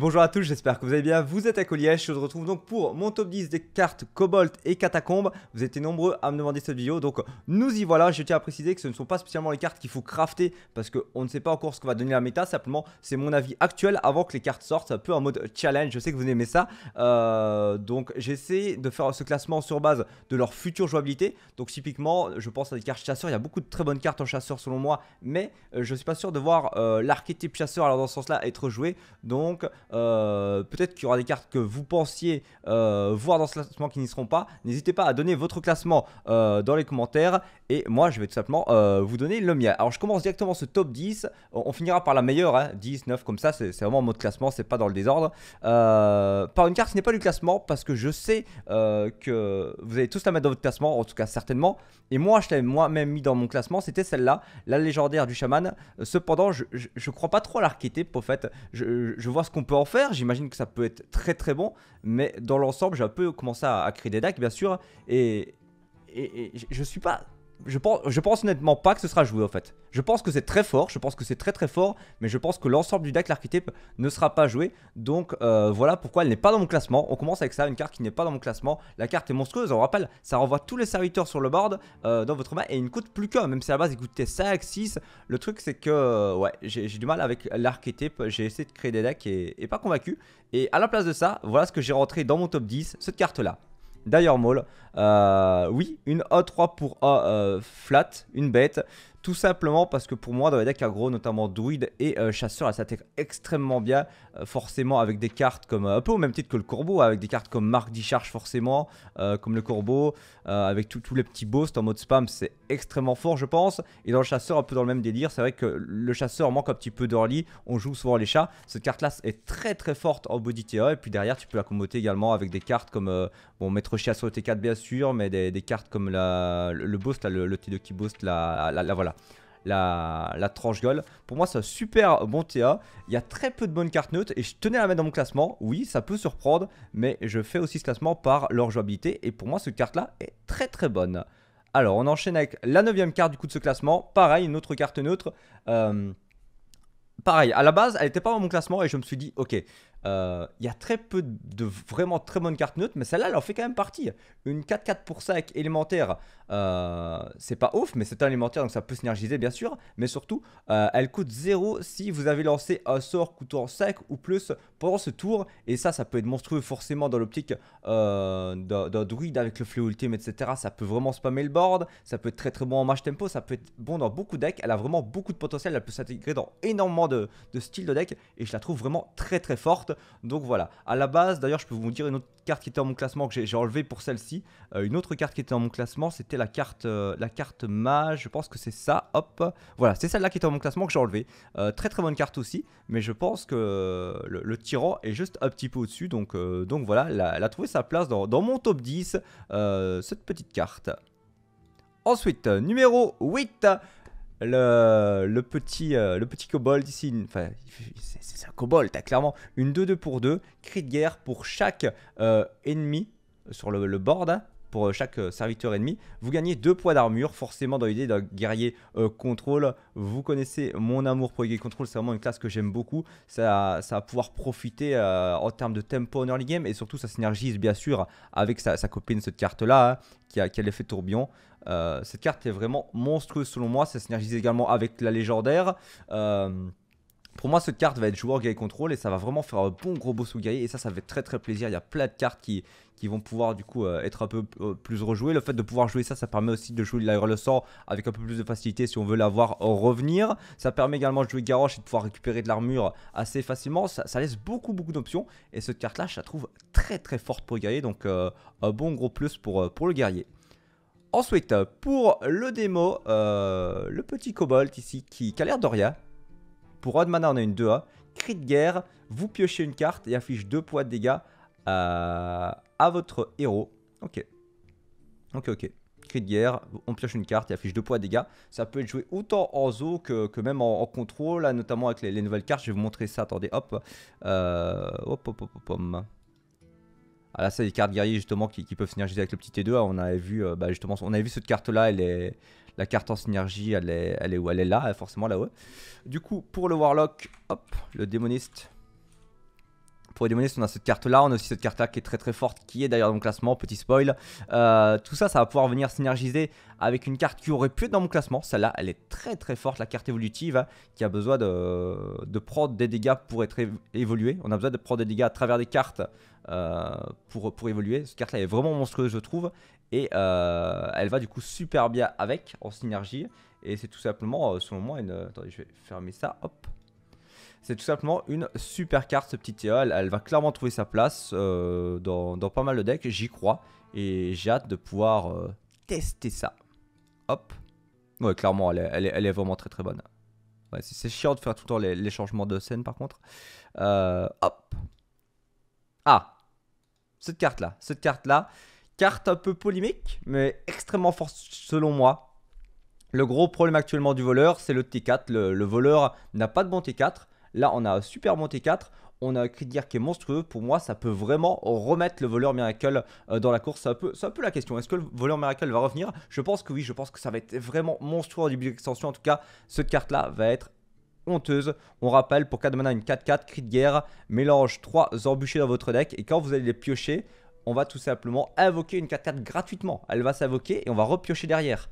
Bonjour à tous, j'espère que vous allez bien. Vous êtes à Coliège, je vous retrouve donc pour mon top 10 des cartes Cobalt et Catacombe. Vous étiez nombreux à me demander cette vidéo, donc nous y voilà. Je tiens à préciser que ce ne sont pas spécialement les cartes qu'il faut crafter parce qu'on ne sait pas encore ce que va donner la méta. Simplement, c'est mon avis actuel avant que les cartes sortent, un peu en mode challenge. Je sais que vous aimez ça. Euh, donc j'essaie de faire ce classement sur base de leur future jouabilité. Donc typiquement, je pense à des cartes chasseurs. Il y a beaucoup de très bonnes cartes en chasseur selon moi, mais euh, je ne suis pas sûr de voir euh, l'archétype chasseur alors dans ce sens-là être joué. Donc euh, peut-être qu'il y aura des cartes que vous pensiez euh, voir dans ce classement qui n'y seront pas. N'hésitez pas à donner votre classement euh, dans les commentaires. Et moi, je vais tout simplement vous donner le mien. Alors, je commence directement ce top 10. On, finira par la meilleure, 10, hein. 9, comme ça. C'est vraiment en mode classement, c'est pas dans le désordre. par une carte ce n'est pas du classement, parce que je sais que vous allez tous la mettre dans votre classement, en tout cas certainement. Et moi, je l'avais moi-même mis dans mon classement. C'était celle-là, la légendaire du chaman. Cependant, je, je, crois pas trop à l'archétype, au fait. Je, je vois ce qu'on peut faire. J'imagine que ça peut être très très bon, mais dans l'ensemble, j'ai un peu commencé à, créer des decks, bien sûr, et, et, et je suis pas je pense, honnêtement pas que ce sera joué en fait. Je pense que c'est très fort, je pense que c'est très très fort, mais je pense que l'ensemble du deck, l'archétype, ne sera pas joué. Donc euh, voilà pourquoi elle n'est pas dans mon classement. On commence avec ça, une carte qui n'est pas dans mon classement. La carte est monstrueuse, on rappelle, ça renvoie tous les serviteurs sur le board euh, dans votre main et il ne coûte plus qu'un, même si à la base il coûtait 5, 6. Le truc c'est que euh, ouais, j'ai du mal avec l'archétype, j'ai essayé de créer des decks et pas convaincu. Et à la place de ça, voilà ce que j'ai rentré dans mon top 10, cette carte là. D'ailleurs, Maul. Euh, oui, une A3 pour A euh, flat, une bête. Tout simplement parce que pour moi, dans les decks aggro notamment druide et euh, chasseur, elle s'intègre extrêmement bien. Euh, forcément, avec des cartes comme euh, un peu au même titre que le corbeau, hein, avec des cartes comme Marc Dicharge, forcément, comme le corbeau, avec tous les petits boosts en mode spam, c'est extrêmement fort, je pense. Et dans le chasseur, un peu dans le même délire, c'est vrai que le chasseur manque un petit peu d'early. On joue souvent les chats. Cette carte-là est très très forte en body TA. Et puis derrière, tu peux la comboter également avec des cartes comme bon, Maître chasseur T4, bien sûr, mais des, cartes comme le, boost, là, le, T2 qui boost, la, voilà. La, tranche gueule Pour moi, c'est un super bon TA. Il y a très peu de bonnes cartes neutres et je tenais à la mettre dans mon classement. Oui, ça peut surprendre, mais je fais aussi ce classement par leur jouabilité. Et pour moi, cette carte-là est très très bonne. Alors, on enchaîne avec la neuvième carte du coup de ce classement. Pareil, une autre carte neutre. Euh, pareil, à la base, elle n'était pas dans mon classement et je me suis dit, ok, euh, il y a très peu de, vraiment très bonnes cartes neutres, mais celle-là, elle en fait quand même partie. Une 4-4 pour 5 élémentaire, euh, c'est pas ouf, mais c'est un élémentaire, donc ça peut synergiser bien sûr. Mais surtout, euh, elle coûte 0 si vous avez lancé un sort coûtant 5 ou plus pendant ce tour. Et ça, ça peut être monstrueux forcément dans l'optique d'un druide avec le fléau ultime, etc. Ça peut vraiment spammer le board, ça peut être très très bon en match tempo, ça peut être bon dans beaucoup de decks. Elle a vraiment beaucoup de potentiel, elle peut s'intégrer dans énormément de, de styles de deck. Et je la trouve vraiment très très forte. Donc voilà, à la base, d'ailleurs, je peux vous dire une autre carte qui était dans mon classement que j'ai enlevé pour celle-ci. Euh, une autre carte qui était dans mon classement, c'était la carte euh, la carte mage, je pense que c'est ça, hop. Voilà, c'est celle-là qui était dans mon classement que j'ai enlevé euh, très très bonne carte aussi, mais je pense que le, tyran est juste un petit peu au-dessus. Donc, donc voilà, elle a, trouvé sa place dans, dans mon top 10, cette petite carte. Ensuite, numéro 8 euh, le, petit, kobold ici, enfin, c'est un kobold, t'as clairement une 2-2 pour 2, cri de guerre pour chaque euh, ennemi sur le board, hein pour euh, chaque euh, serviteur ennemi. Vous gagnez deux poids d'armure, forcément dans l'idée d'un guerrier euh, contrôle. Vous connaissez mon amour pour les guerriers contrôle, c'est vraiment une classe que j'aime beaucoup. Ça, ça va pouvoir profiter en termes de tempo en early game et surtout ça synergise bien sûr avec sa, copine cette carte-là hein, qui a, l'effet tourbillon. cette carte est vraiment monstrueuse selon moi, ça synergise également avec la légendaire. Pour moi, cette carte va être joueur guerrier contrôle et ça va vraiment faire un bon gros boss au guerrier. Et ça, ça fait très très plaisir. Il y a plein de cartes qui, qui vont pouvoir du coup euh, être un peu euh, plus rejoués. Le fait de pouvoir jouer ça, ça permet aussi de jouer le sort avec un peu plus de facilité si on veut la voir revenir. Ça permet également de jouer Garrosh et de pouvoir récupérer de l'armure assez facilement. Ça, laisse beaucoup beaucoup d'options et cette carte là, je la trouve très très forte pour le guerrier, donc euh, un bon gros plus pour, pour le guerrier. Ensuite, pour le démo, le petit Cobalt ici qui, qui a l'air de rien. Pour Rodmana, on a une 2A. Cri de guerre, vous piochez une carte et affiche 2 points de dégâts à votre héros. Ok. Ok, ok. Cri de guerre, on pioche une carte et affiche deux de dégâts. Ça peut être joué autant en zoo que, même en, contrôle, notamment avec les, nouvelles cartes. Je vais vous montrer ça. Attendez, hop. Euh, hop, hop, hop, hop. hop. Ah là, c'est des cartes guerriers justement qui, qui, peuvent synergiser avec le petit T2. On avait vu, euh, bah, justement, on avait vu cette carte-là, elle est, la carte en synergie, elle est, elle est où Elle est là, forcément là-haut. Du coup, pour le Warlock, hop, le démoniste. Pour les on a cette carte-là. On a aussi cette carte-là qui est très très forte, qui est d'ailleurs dans mon classement, petit spoil. Euh, tout ça, ça va pouvoir venir synergiser avec une carte qui aurait pu être dans mon classement. Celle-là, elle est très très forte, la carte évolutive, hein, qui a besoin de, prendre des dégâts pour être évolué. On a besoin de prendre des dégâts à travers des cartes euh, pour, pour évoluer. Cette carte-là est vraiment monstrueuse, je trouve. Et euh, elle va du coup super bien avec, en synergie. Et c'est tout simplement, selon moi, une... Attendez, je vais fermer ça, hop. C'est tout simplement une super carte, ce petit TA Elle, va clairement trouver sa place euh, dans, pas mal de decks, j'y crois. Et j'ai hâte de pouvoir euh, tester ça. Hop. Ouais, clairement, elle est, vraiment très très bonne. c'est chiant de faire tout le temps les, changements de scène par contre. Euh, hop. Ah. Cette carte-là. Cette carte-là. Carte un peu polémique, mais extrêmement forte selon moi. Le gros problème actuellement du voleur, c'est le T4. le voleur n'a pas de bon T4. Là, on a super monté 4 on a un cri de guerre qui est monstrueux. Pour moi, ça peut vraiment remettre le voleur Miracle euh, dans la course. C'est un peu, la question. Est-ce que le voleur Miracle va revenir Je pense que oui. Je pense que ça va être vraiment monstrueux en début d'extension, En tout cas, cette carte-là va être honteuse. On rappelle, pour 4 mana, une 4-4, cri de guerre, mélange 3 embûchés dans votre deck. Et quand vous allez les piocher, on va tout simplement invoquer une 4-4 gratuitement. Elle va s'invoquer et on va repiocher derrière.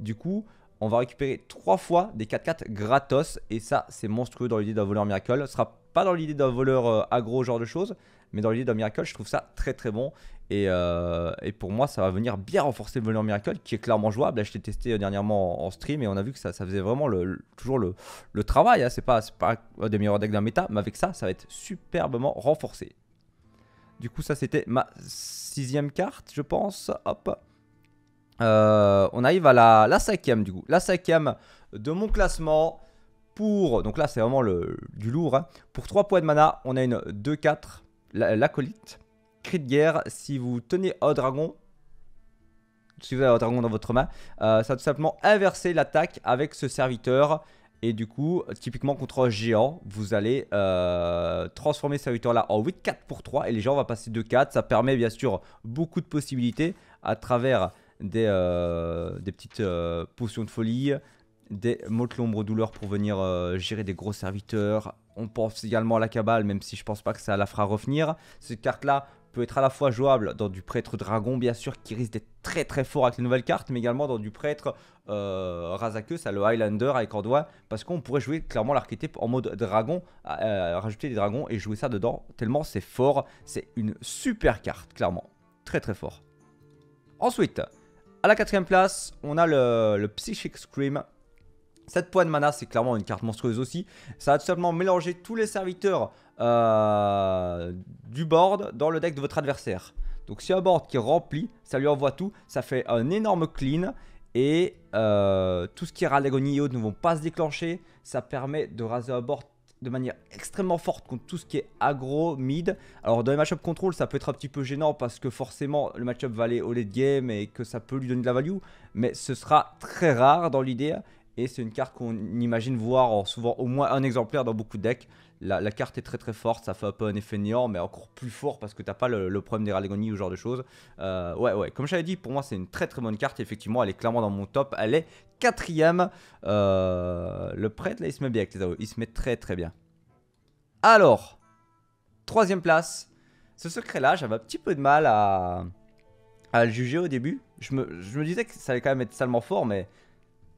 Du coup, on va récupérer 3 fois des 4-4 gratos. Et ça, c'est monstrueux dans l'idée d'un voleur miracle. Ce sera pas dans l'idée d'un voleur euh, agro, genre de choses. Mais dans l'idée d'un miracle, je trouve ça très très bon. Euh, et, pour moi, ça va venir bien renforcer le voleur miracle, qui est clairement jouable. Là, je l'ai testé euh, dernièrement en, stream et on a vu que ça, ça faisait vraiment le, toujours le, le travail. Hein. C'est pas, pas des meilleurs decks d'un méta, mais avec ça, ça va être superbement renforcé. Du coup, ça, c'était ma sixième carte, je pense. Hop. Euh, on arrive à la, la, cinquième du coup. La 5 cinquième de mon classement pour... Donc là c'est vraiment du lourd. Hein. Pour 3 points de mana, on a une 2-4, l'acolyte. Cri de guerre, si vous tenez un dragon, si vous avez un dragon dans votre main, euh, ça va tout simplement inverser l'attaque avec ce serviteur. Et du coup, typiquement contre un géant, vous allez euh, transformer ce serviteur-là en 8-4 pour 3. Et les gens vont passer 2-4. Ça permet bien sûr beaucoup de possibilités à travers euh, des, petites euh, potions de folie, des mots de l'ombre douleur pour venir euh, gérer des gros serviteurs. On pense également à la cabale, même si je pense pas que ça la fera revenir. Cette carte-là peut être à la fois jouable dans du prêtre dragon, bien sûr, qui risque d'être très très fort avec les nouvelles cartes, mais également dans du prêtre euh, à le Highlander avec Ordois, parce qu'on pourrait jouer clairement l'archétype en mode dragon, rajouter des dragons et jouer ça dedans, tellement c'est fort. C'est une super carte, clairement. Très très fort. Ensuite, la quatrième place, on a le, Psychic Scream. 7 points de mana, c'est clairement une carte monstrueuse aussi. Ça va tout simplement mélanger tous les serviteurs euh, du board dans le deck de votre adversaire. Donc si un board qui rempli, ça lui envoie tout, ça fait un énorme clean. Et euh, tout ce qui est autres ne vont pas se déclencher. Ça permet de raser un board de manière extrêmement forte contre tout ce qui est aggro, mid. Alors dans les match-up contrôle, ça peut être un petit peu gênant parce que forcément le match-up va aller au late game et que ça peut lui donner de la value. Mais ce sera très rare dans l'idée et c'est une carte qu'on imagine voir souvent au moins un exemplaire dans beaucoup de decks la, carte est très très forte, ça fait un peu un effet néant, mais encore plus fort parce que t'as pas le, problème des ou ce genre de choses. Euh, ouais, ouais, comme j'avais dit, pour moi c'est une très très bonne carte, effectivement, elle est clairement dans mon top, elle est quatrième. Euh, le prêtre là, il se met bien il se met très très bien. Alors, troisième place, ce secret là, j'avais un petit peu de mal à, à le juger au début. Je me, je me disais que ça allait quand même être salement fort, mais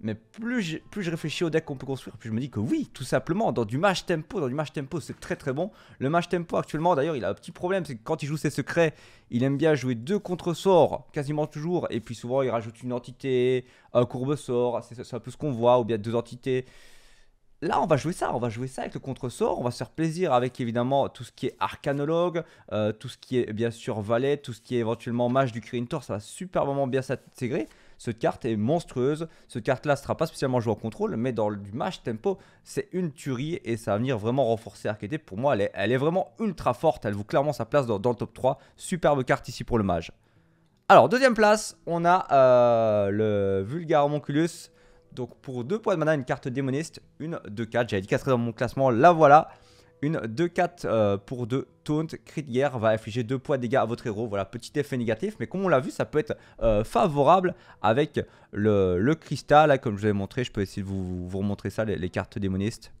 mais plus je, réfléchis au deck qu'on peut construire, plus je me dis que oui, tout simplement, dans du match tempo, dans du match tempo, c'est très très bon. Le match tempo actuellement, d'ailleurs, il a un petit problème, c'est que quand il joue ses secrets, il aime bien jouer deux contre-sorts, quasiment toujours, et puis souvent il rajoute une entité, un courbe-sort, c'est un peu ce qu'on voit, ou bien deux entités. Là, on va jouer ça, on va jouer ça avec le contre-sort, on va se faire plaisir avec évidemment tout ce qui est arcanologue, euh, tout ce qui est bien sûr valet, tout ce qui est éventuellement mage du créateur. ça va super vraiment bien s'intégrer. Cette carte est monstrueuse. Cette carte-là ne sera pas spécialement jouée en contrôle, mais dans du match tempo, c'est une tuerie et ça va venir vraiment renforcer Arcade. Pour moi, elle est, vraiment ultra forte. Elle vaut clairement sa place dans, le top 3. Superbe carte ici pour le mage. Alors, deuxième place, on a euh, le Vulgar Monculus. Donc, pour 2 points de mana, une carte démoniste, une de 4. J'avais dit qu'elle dans mon classement. La voilà. Une 2-4 euh, pour 2 taunt, crit guerre va infliger 2 points de dégâts à votre héros. Voilà, petit effet négatif, mais comme on l'a vu, ça peut être euh, favorable avec le, cristal. comme je vous ai montré, je peux essayer de vous, remontrer ça, les, cartes démonistes.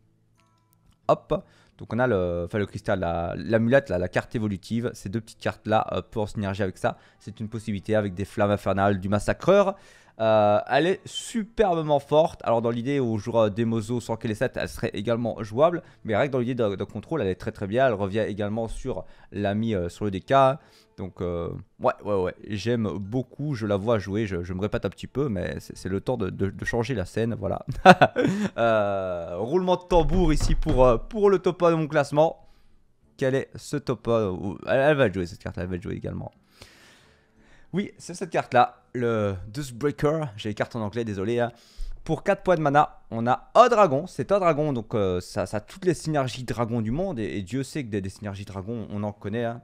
Hop donc on a le, enfin le cristal, l'amulette, la, carte évolutive, ces deux petites cartes là euh, peuvent pour synergie avec ça. C'est une possibilité avec des flammes infernales, du massacreur. Euh, elle est superbement forte. Alors dans l'idée où on jouera Demozo sans qu'elle est 7, elle serait également jouable. Mais rien que dans l'idée de, contrôle, elle est très très bien. Elle revient également sur l'ami mise euh, sur le DK. Donc euh, ouais ouais ouais, j'aime beaucoup, je la vois jouer, je, me répète un petit peu, mais c'est le temps de, changer la scène, voilà. roulement de tambour ici pour, pour le top 1 de mon classement. Quel est ce top 1 elle, elle va jouer cette carte, elle va jouer également. Oui, c'est cette carte-là le Deuce Breaker, j'ai les cartes en anglais, désolé. Hein. Pour 4 points de mana, on a un dragon. C'est un dragon, donc euh, ça, ça, a toutes les synergies dragon du monde. Et, Dieu sait que des, des, synergies dragon on en connaît. Hein.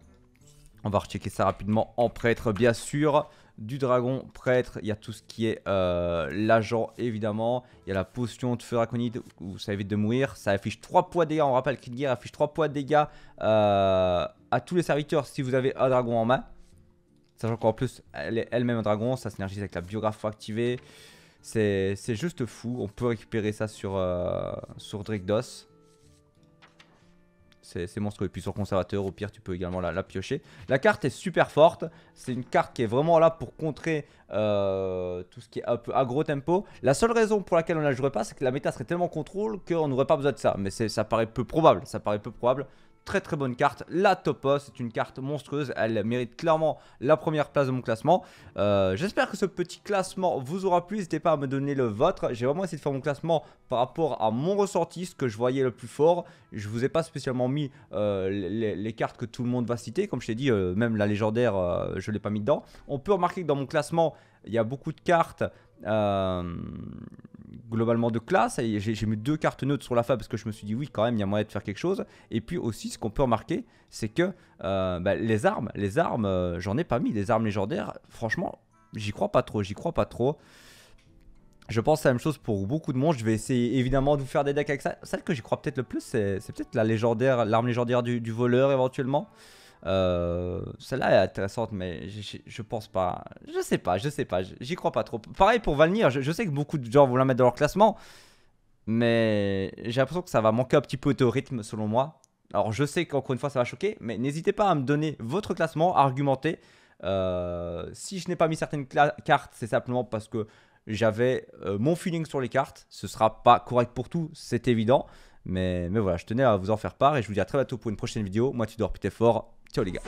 On va rechecker ça rapidement en prêtre, bien sûr. Du dragon, prêtre, il y a tout ce qui est euh, l'agent, évidemment. Il y a la potion de feu draconide où ça évite de mourir. Ça affiche 3 points de dégâts. On rappelle qu'il gear affiche 3 points de dégâts euh, à tous les serviteurs si vous avez un dragon en main. Sachant qu'en plus, elle est elle-même un dragon, ça synergise avec la biographe activée. C'est juste fou. On peut récupérer ça sur, euh, sur C'est monstrueux. Et puis sur conservateur, au pire, tu peux également la, piocher. La carte est super forte. C'est une carte qui est vraiment là pour contrer euh, tout ce qui est un peu agro tempo. La seule raison pour laquelle on ne la jouerait pas, c'est que la méta serait tellement contrôle qu'on n'aurait pas besoin de ça. Mais ça paraît peu probable. Ça paraît peu probable très très bonne carte. La Topos, c'est une carte monstrueuse. Elle mérite clairement la première place de mon classement. Euh, j'espère que ce petit classement vous aura plu. N'hésitez pas à me donner le vôtre. J'ai vraiment essayé de faire mon classement par rapport à mon ressenti, ce que je voyais le plus fort. Je ne vous ai pas spécialement mis euh, les, cartes que tout le monde va citer. Comme je t'ai dit, euh, même la légendaire, je ne l'ai pas mis dedans. On peut remarquer que dans mon classement, il y a beaucoup de cartes globalement de classe. J'ai mis deux cartes neutres sur la fin parce que je me suis dit oui quand même il y a moyen de faire quelque chose. Et puis aussi ce qu'on peut remarquer c'est que euh, bah, les armes, les armes, euh, j'en ai pas mis, les armes légendaires, franchement j'y crois pas trop, j'y crois pas trop. Je pense à la même chose pour beaucoup de monde. Je vais essayer évidemment de vous faire des decks avec ça. Celle que j'y crois peut-être le plus, c'est peut-être la légendaire, l'arme légendaire du, du voleur éventuellement. Euh, Celle-là est intéressante, mais je, pense pas. Je sais pas, je sais pas. J'y crois pas trop. Pareil pour Valnir, je, sais que beaucoup de gens vont la mettre dans leur classement, mais j'ai l'impression que ça va manquer un petit peu de rythme selon moi. Alors je sais qu'encore une fois ça va choquer, mais n'hésitez pas à me donner votre classement, à argumenter. Euh, si je n'ai pas mis certaines cartes, c'est simplement parce que j'avais euh, mon feeling sur les cartes. Ce sera pas correct pour tout, c'est évident. Mais, mais, voilà, je tenais à vous en faire part et je vous dis à très bientôt pour une prochaine vidéo. Moi, tu dors, p't'es fort. 就这个。